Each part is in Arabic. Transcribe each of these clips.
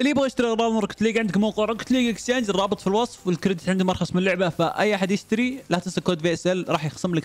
اللي يبغى يشتري اغراض روكت ليج عندك موقع روكت ليج اكسشينج الرابط في الوصف والكريدت عندهم ارخص من اللعبه فاي احد يشتري لا تنسى كود بي اس ال راح يخصم لك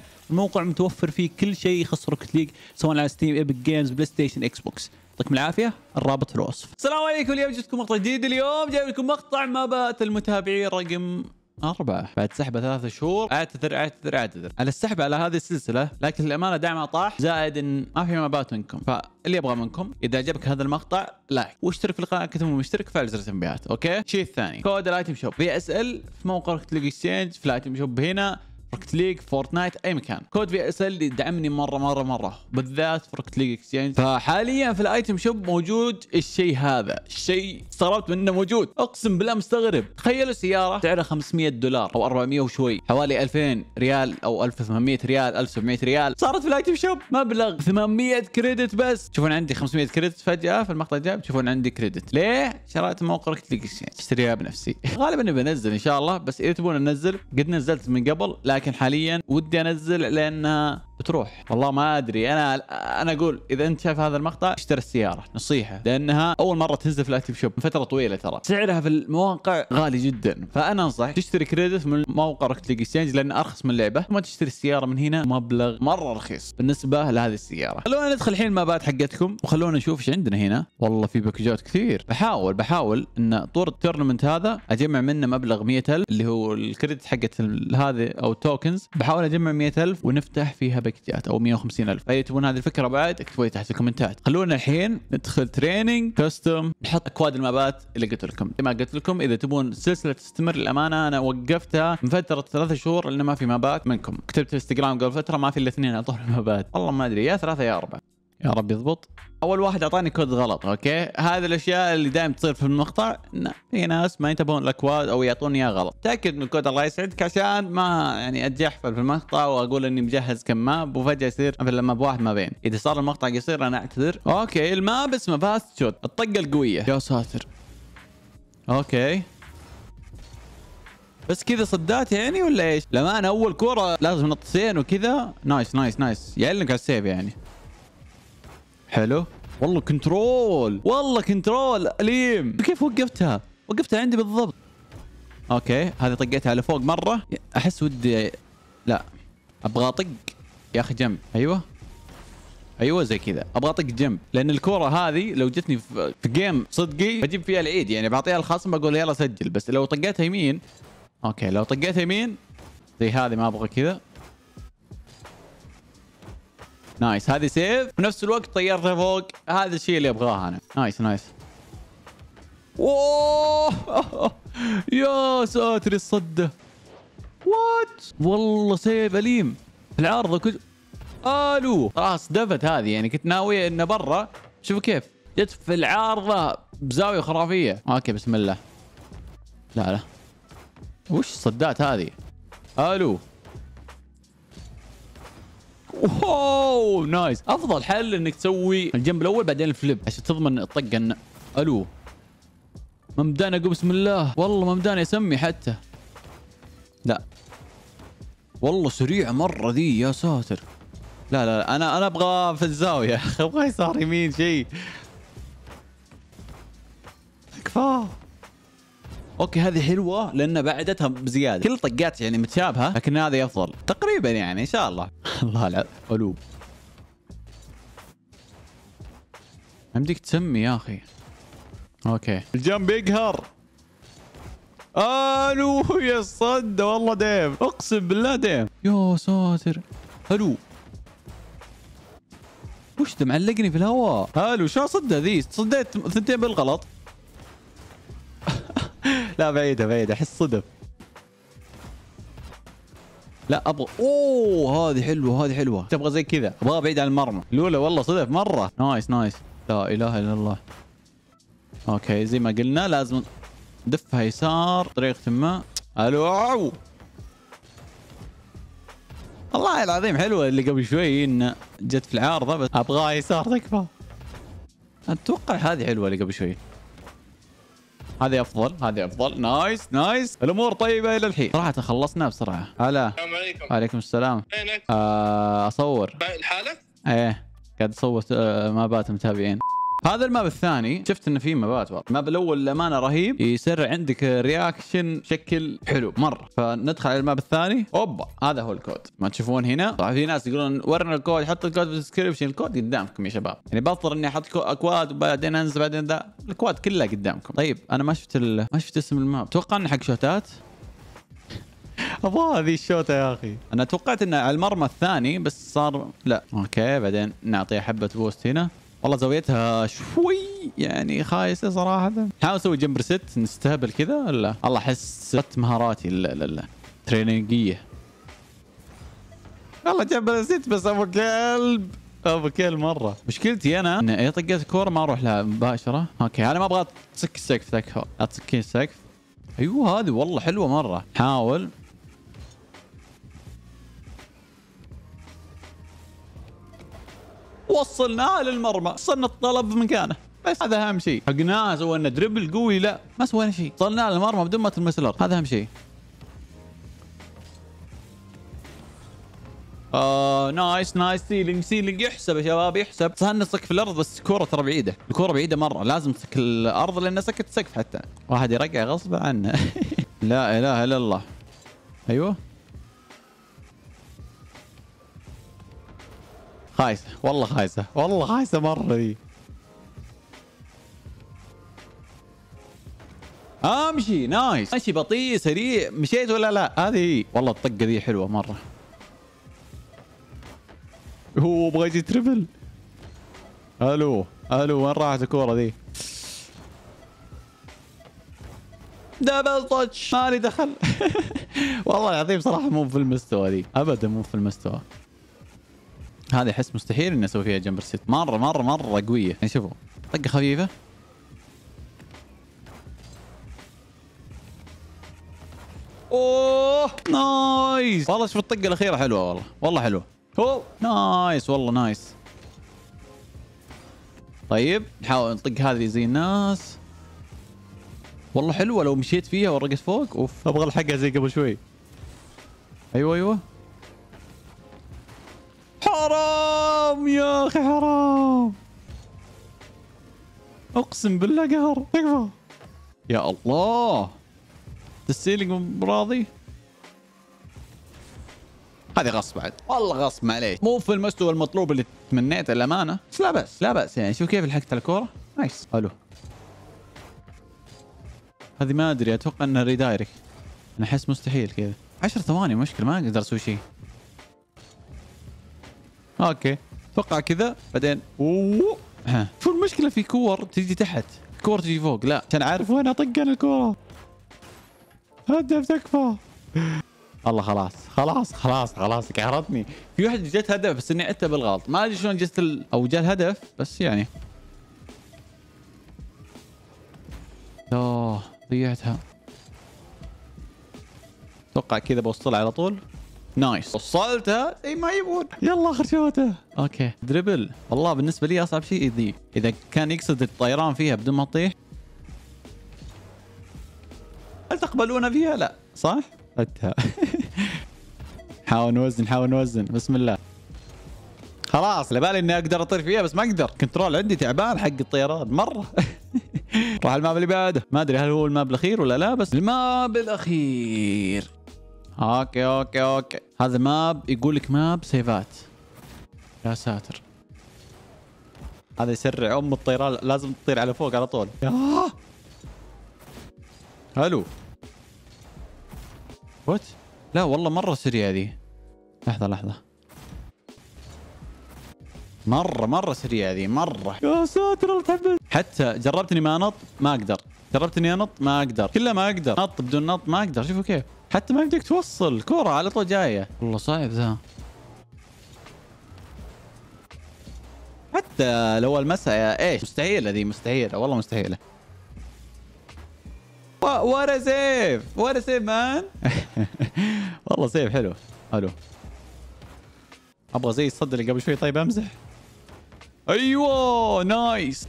3% الموقع متوفر فيه كل شيء يخص روكت ليج سواء على ستيم ايبك جيمز بلاي ستيشن اكس بوكس يعطيكم العافيه الرابط في الوصف السلام عليكم اليوم جبت لكم مقطع جديد اليوم جايب لكم مقطع ما بات المتابعين رقم أربعة بعد سحبة ثلاثة شهور أعتذر أعتذر أعتذر على السحب على هذه السلسلة لكن للأمانة دعمها طاح زائد إن ما في مبات منكم فاللي يبغى منكم إذا عجبك هذا المقطع لايك واشترك في القناة كتب مشترك فعل زر التنبيهات أوكي شيء ثاني كود الايتم شوب في اس ال في موقع تلقى اكسشينج في الايتم شوب هنا روكت ليج فورتنايت اي مكان كود في اس ال يدعمني مره مره مره بالذات في روكت ليج اكسشينج فحاليا في الايتم شوب موجود الشيء هذا الشيء استغربت منه موجود اقسم بالله مستغرب تخيلوا سياره سعرها 500 دولار او 400 وشوي حوالي 2000 ريال او 1800 ريال 1700 ريال صارت في الايتم شوب مبلغ 800 كريدت بس تشوفون عندي 500 كريدت فجاه في المقطع الجاي بتشوفون عندي كريدت ليه شريت موقع روكت ليج اكسشينج اشتريها بنفسي غالبا بنزل ان شاء الله بس اذا تبون انزل قد نزلت من قبل لا لكن حاليا ودي انزل لانها بتروح والله ما ادري انا انا اقول اذا انت شايف هذا المقطع اشتري السياره نصيحه لانها اول مره تنزل في الاكتيف شوب من فتره طويله ترى سعرها في المواقع غالي جدا فانا انصح تشتري كريدت من موقع روكت ليج اكسشينج ارخص من اللعبه ما تشتري السياره من هنا مبلغ مره رخيص بالنسبه لهذه السياره خلونا ندخل الحين المابات حقتكم وخلونا نشوف ايش عندنا هنا والله في باكجات كثير بحاول بحاول ان طور التورنمنت هذا اجمع منه مبلغ 100000 اللي هو الكريدت حقت هذه او التوكنز بحاول اجمع 100000 ونفتح فيها باكج تكتيات او 150 الف فاذا تبون هذه الفكره بعد اكتبوا تحت الكومنتات خلونا الحين ندخل تريننج كاستم نحط اكواد المابات اللي قلت لكم زي ما قلت لكم اذا تبون السلسله تستمر للامانه انا وقفتها من فتره ثلاث شهور لان ما في مابات منكم كتبت في انستغرام قبل فتره ما في الا اثنين اعطوني مابات والله ما ادري يا ثلاثه يا اربعه يا رب يضبط اول واحد اعطاني كود غلط اوكي هذه الاشياء اللي دائما تصير في المقطع في ناس ما ينتبهون الاكواد او يعطوني اياه غلط تاكد من الكود الله يسعدك عشان ما يعني اتجحفل في المقطع واقول اني مجهز كم ماب وفجاه يصير مثلا ماب واحد ما بين اذا صار المقطع قصير انا اعتذر اوكي الماب اسمه فاست شوت الطقه القويه يا ساتر اوكي بس كذا صدات يعني ولا ايش؟ لما انا اول كوره لازم نطسين وكذا نايس نايس نايس يعلنك على السيف يعني حلو والله كنترول والله كنترول اليم كيف وقفتها وقفتها عندي بالضبط اوكي هذه طقيتها لفوق مره احس ودي لا ابغى اطق يا اخي جنب ايوه ايوه زي كذا ابغى اطق جنب لان الكوره هذه لو جتني في جيم صدقي بجيب فيها العيد يعني بعطيها الخصم بقول يلا سجل بس لو طقيتها يمين اوكي لو طقيتها يمين زي هذه ما ابغى كذا نايس هذه سيف ونفس الوقت طيرته فوق هذا الشيء اللي ابغاه انا نايس نايس اوه يا ساتر الصده وات والله سيف اليم العارضه كل الو خلاص دفت هذه يعني كنت ناويه انه برا شوفوا كيف جت في العارضه بزاويه خرافيه اوكي بسم الله لا لا وش الصدات هذه الو اوه نايس افضل حل انك تسوي الجنب الاول بعدين الفليب عشان تضمن الطقه ان الو ممدان اقول بسم الله والله ممدان اسمي حتى لا والله سريع مره ذي يا ساتر لا لا, لا انا انا ابغى في الزاويه ابغى يسار يمين شيء كفاه اوكي هذه حلوه لان بعدتها بزياده كل طقات يعني متشابهه لكن هذه افضل تقريبا يعني ان شاء الله الله لا قلوب عندك تسمي يا اخي اوكي الجنب يقهر الو يا صد والله ديم اقسم بالله ديم يا ساتر الو وش ده معلقني في الهواء الو شو صد ذي صديت ثنتين بالغلط لا بعيده بعيده احس صدف لا ابغى اوه هذه حلوه هذه حلوه تبغى زي كذا ابغاها بعيد عن المرمى لولا والله صدف مره نايس نايس لا اله الا الله اوكي زي ما قلنا لازم دفها يسار بطريقه ما الو والله العظيم حلوه اللي قبل شوي ان جت في العارضه بس ابغاها يسار تكفى اتوقع هذه حلوه اللي قبل شوي هذه افضل هذه افضل نايس نايس الامور طيبه الى الحين صراحه خلصنا بسرعه هلا السلام عليكم وعليكم السلام آه اصور الحاله ايه قاعد اصور آه، ما بات متابعين هذا الماب الثاني شفت انه في مابات والله الماب الاول للامانه رهيب يسرع عندك رياكشن بشكل حلو مره فندخل على الماب الثاني اوبا هذا هو الكود ما تشوفون هنا طبعا في ناس يقولون ورنا الكود حط الكود في الديسكربشن الكود قدامكم يا شباب يعني بضطر اني احط اكواد وبعدين انزل بعدين ذا الاكواد كلها قدامكم طيب انا ما شفت ال... ما شفت اسم الماب اتوقع انه حق شوتات ابغى هذه الشوطه يا اخي انا توقعت انه على المرمى الثاني بس صار لا اوكي بعدين نعطيه حبه بوست هنا والله زاويتها شوي يعني خايسه صراحه حاول اسوي جمبر ست نستهبل كذا لا الله احس مهاراتي لا لا لا تريننجيه والله جمبر ست بس ابو كلب ابو كلب مره مشكلتي انا ان اذا طقيت كوره ما اروح لها مباشره اوكي انا ما ابغى اتسك السقف تكفى اتسكين السقف ايوه هذه والله حلوه مره حاول وصلناه للمرمى وصلنا الطلب مكانه بس هذا اهم شيء حقناه سوينا دربل قوي لا ما سوينا شيء وصلناه للمرمى بدون ما تلمس الارض هذا اهم شيء آه نايس نايس سيلينج سيلينج يحسب يا شباب يحسب سهلنا نسك في الارض بس الكوره ترى بعيده الكوره بعيده مره لازم تسك الارض لان سكت سقف حتى واحد يرقع غصب عنه لا اله الا الله ايوه خايسة والله خايسة والله خايسة مرة دي امشي نايس ماشي بطيء سريع مشيت ولا لا هذه والله الطقة ذي حلوة مرة هو ابغى يجي تربل الو الو وين راحت الكورة ذي دبل تاتش مالي دخل والله العظيم صراحة مو في المستوى ذي ابدا مو في المستوى هذه احس مستحيل اني اسوي فيها جمبر سيت مره مره مره قويه يعني شوفوا طقه خفيفه اوه نايس والله شوف الطقه الاخيره حلوه والله والله حلوه اوه نايس والله نايس طيب نحاول نطق هذه زي الناس والله حلوه لو مشيت فيها ورقت فوق اوف ابغى الحقها زي قبل شوي ايوه ايوه حرام يا اخي حرام اقسم بالله قهر تكفى يا الله السيلينج راضي هذه غصب بعد والله غصب معليش مو في المستوى المطلوب اللي تمنيته الامانه بس لا باس لا باس يعني شوف كيف لحقت الكوره نايس الو هذه ما ادري اتوقع انها ريدايركت انا احس مستحيل كذا 10 ثواني مشكله ما اقدر اسوي شيء اوكي اتوقع كذا بعدين اوه ها. شو المشكله في كور تجي تحت كور تجي فوق لا عشان عارف وين اطق انا الكوره هدف تكفى الله خلاص خلاص خلاص خلاص قهرتني في واحد جت هدف بس اني عدته بالغلط ما ادري شلون جت ال... او جاء الهدف بس يعني اوه ضيعتها اتوقع كذا بوصل على طول نايس وصلتها اي ما يبون يلا اخر شوته اوكي دربل والله بالنسبه لي اصعب شيء ذي اذا كان يقصد الطيران فيها بدون ما تطيح هل تقبلون فيها لا صح حتى حاول نوزن حاول نوزن بسم الله خلاص لبالي اني اقدر اطير فيها بس ما اقدر كنترول عندي تعبان حق الطيران مره راح الماب اللي بعده ما ادري هل هو الماب الاخير ولا لا بس الماب الاخير اوكي اوكي اوكي هذا ماب يقول لك ماب سيفات يا ساتر هذا يسرع ام الطيران لازم تطير على فوق على طول الو وات لا والله مره سريع ذي لحظه لحظه مره مره سريع ذي مره يا ساتر الله تحبس حتى جربت اني ما انط ما اقدر جربت اني انط ما اقدر كله ما اقدر نط بدون نط ما اقدر شوفوا كيف حتى ما يمديك توصل كورة على طول جاية والله صعب ذا حتى لو المسها ايش مستحيلة ذي مستحيلة والله مستحيلة وات ا سيف وات ا سيف مان والله سيف حلو حلو ابغى زي الصد اللي قبل شوي طيب امزح ايوه نايس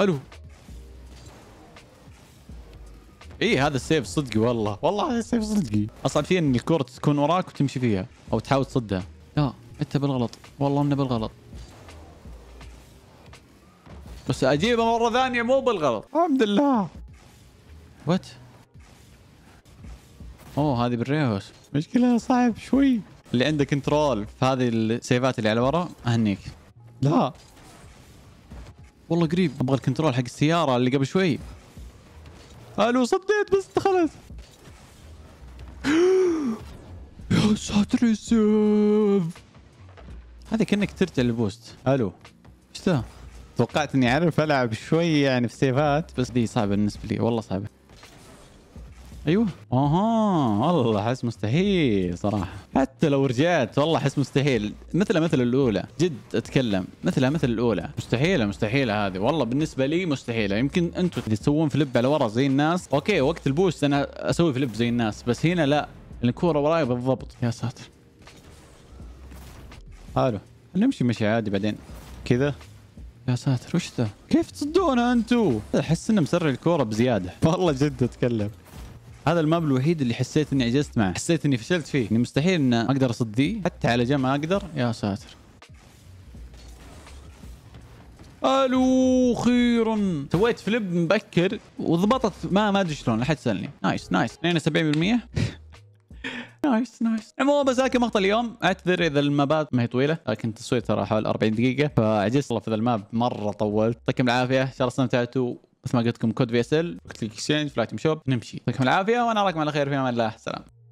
الو اي هذا السيف صدقي والله والله هذا السيف صدقي اصعب فيه ان الكره تكون وراك وتمشي فيها او تحاول تصدها لا انت بالغلط والله انه بالغلط بس اجيبه مره ثانيه مو بالغلط الحمد لله وات اوه هذه بالريهوس مشكلة صعب شوي اللي عنده كنترول في هذه السيفات اللي على ورا اهنيك لا والله قريب ابغى الكنترول حق السيارة اللي قبل شوي الو صديت بس خلاص يا ساتر السيف هذا كانك ترجع للبوست الو ايش ذا؟ توقعت اني اعرف العب شوي يعني في سيفات بس دي صعبه بالنسبه لي والله صعبه ايوه اها والله احس مستحيل صراحه حتى لو رجعت والله احس مستحيل مثل مثل الاولى جد اتكلم مثل مثل الاولى مستحيله مستحيله هذه والله بالنسبه لي مستحيله يمكن انتم تسوون فليب على ورا زي الناس اوكي وقت البوست انا اسوي فليب زي الناس بس هنا لا الكوره وراي بالضبط يا ساتر حلو نمشي مشي عادي بعدين كذا يا ساتر وش ذا كيف تصدونه انتو احس انه مسرع الكوره بزياده والله جد اتكلم هذا الماب الوحيد اللي حسيت اني عجزت معه حسيت اني فشلت فيه اني مستحيل ان اقدر اصديه حتى على جنب اقدر يا ساتر الو خيرا سويت فليب مبكر وضبطت ما ما ادري شلون لا حد سالني نايس نايس 72% نايس نايس عموما بس هاك مقطع اليوم اعتذر اذا المابات ما هي طويله لكن التصوير ترى حوالي 40 دقيقه فعجزت والله في ذا الماب مره طولت يعطيكم العافيه ان شاء الله استمتعتوا مثل ما قلت لكم كود في اس ال اكسشينج فلايت شوب نمشي يعطيكم العافيه وانا اراكم على خير في امان الله سلام